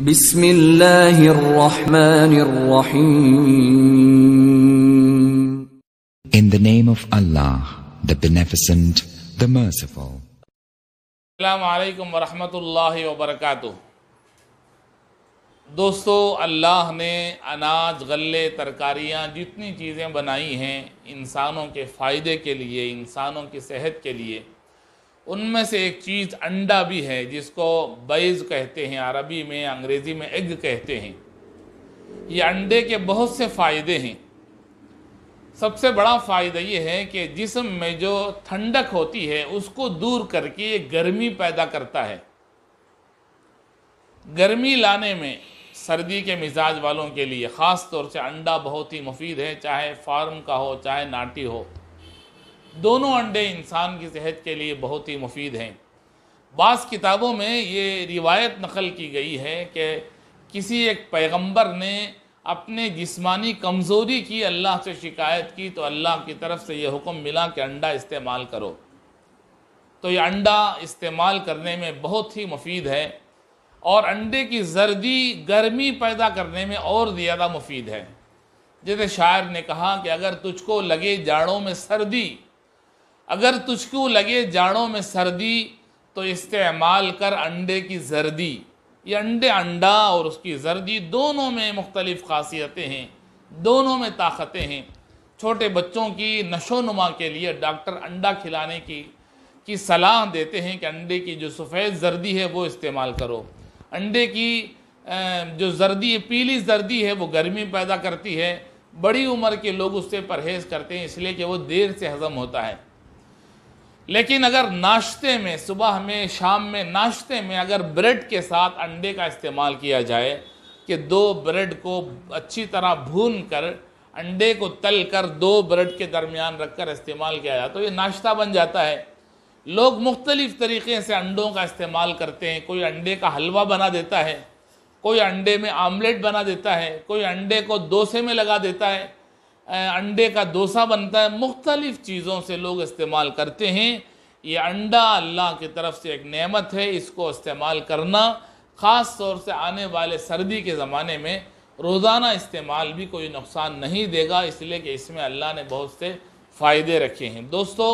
Bismillahirrahmanirrahim. In the name of Allah, the Beneficent, the Merciful. अलैक्म वरहमतुल्लाहि वबरकातुह दोस्तों अल्लाह ने अनाज गले तरकारियाँ जितनी चीज़ें बनाई हैं इंसानों के फ़ायदे के लिए इंसानों की सेहत के लिए उनमें से एक चीज़ अंडा भी है जिसको बैज़ कहते हैं अरबी में अंग्रेज़ी में एग कहते हैं ये अंडे के बहुत से फ़ायदे हैं सबसे बड़ा फ़ायदा ये है कि जिसम में जो ठंडक होती है उसको दूर करके गर्मी पैदा करता है गर्मी लाने में सर्दी के मिजाज वालों के लिए ख़ास तौर से अंडा बहुत ही मुफीद है चाहे फार्म का हो चाहे नाटी हो दोनों अंडे इंसान की सेहत के लिए बहुत ही मुफीद हैं बास किताबों में ये रिवायत नकल की गई है कि किसी एक पैगंबर ने अपने जिस्मानी कमज़ोरी की अल्लाह से शिकायत की तो अल्लाह की तरफ से ये हुक्म मिला कि अंडा इस्तेमाल करो तो ये अंडा इस्तेमाल करने में बहुत ही मुफीद है और अंडे की जर्दी गर्मी पैदा करने में और ज़्यादा मुफीद है जैसे शायर ने कहा कि अगर तुझको लगे जाड़ों में सर्दी अगर तुझको लगे जाड़ों में सर्दी तो इस्तेमाल कर अंडे की जर्दी ये अंडे अंडा और उसकी जर्दी दोनों में मुख्तलिफ़ खासियतें हैं दोनों में ताकतें हैं छोटे बच्चों की नशो नुमा के लिए डॉक्टर अंडा खिलाने की की सलाह देते हैं कि अंडे की जो सफ़ेद जर्दी है वो इस्तेमाल करो अंडे की जो जर्दी है पीली जर्दी है वो गर्मी पैदा करती है बड़ी उम्र के लोग उससे परहेज़ करते हैं इसलिए कि वो देर से हज़म होता है लेकिन अगर नाश्ते में सुबह में शाम में नाश्ते में अगर ब्रेड के साथ अंडे का इस्तेमाल किया जाए कि दो ब्रेड को अच्छी तरह भून कर अंडे को तल कर दो ब्रेड के दरमियान रख कर इस्तेमाल किया जाए तो ये नाश्ता बन जाता है लोग मुख्तलिफ़ तरीक़े से अंडों का इस्तेमाल करते हैं कोई अंडे का हलवा बना देता है कोई अंडे में आमलेट बना देता है कोई अंडे को डोसे में लगा देता है अंडे का डोसा बनता है मुख्तलिफ़ चीज़ों से लोग इस्तेमाल करते हैं ये अंडा अल्लाह की तरफ से एक नेमत है इसको इस्तेमाल करना ख़ास तौर से आने वाले सर्दी के ज़माने में रोज़ाना इस्तेमाल भी कोई नुकसान नहीं देगा इसलिए कि इसमें अल्लाह ने बहुत से फ़ायदे रखे हैं दोस्तों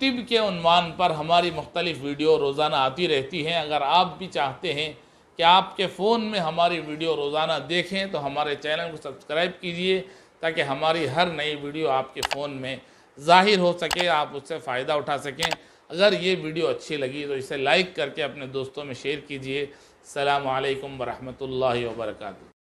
तिब के अनवान पर हमारी मुख्तलिफ़ वीडियो रोज़ाना आती रहती हैं अगर आप भी चाहते हैं कि आपके फ़ोन में हमारी वीडियो रोज़ाना देखें तो हमारे चैनल को सब्सक्राइब कीजिए ताकि हमारी हर नई वीडियो आपके फ़ोन में ज़ाहिर हो सके आप उससे फ़ायदा उठा सकें अगर ये वीडियो अच्छी लगी तो इसे लाइक करके अपने दोस्तों में शेयर कीजिए अल्लाम वरहमल वर्का